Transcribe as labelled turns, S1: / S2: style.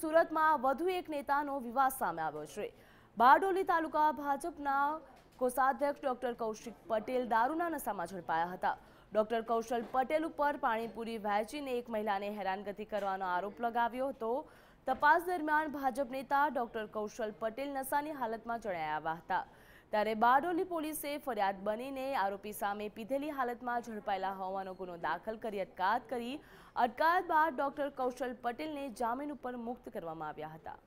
S1: સુરતમાં વધુ એક નેતાનો વિવાદ સામે આવ્યો છે બારડોલી તાલુકા ભાજપના કોષાધ્યક્ષ ડોક્ટર કૌશિક પટેલ દારૂના નશામાં ઝડપાયા હતા ડોક્ટર કૌશલ પટેલ ઉપર પાણીપુરી વહેંચીને એક મહિલાને હેરાનગતિ કરવાનો આરોપ લગાવ્યો હતો તપાસ દરમિયાન ભાજપ નેતા ડોક્ટર કૌશલ પટેલ નશાની હાલતમાં જણાયા આવ્યા હતા ત્યારે બારડોલી પોલીસે ફરિયાદ બનીને આરોપી સામે પીધેલી હાલતમાં ઝડપાયેલા હોવાનો ગુનો દાખલ કરી અટકાયત કરી અટકાયત બાદ ડોક્ટર કૌશલ પટેલને જામીન ઉપર મુક્ત કરવામાં આવ્યા હતા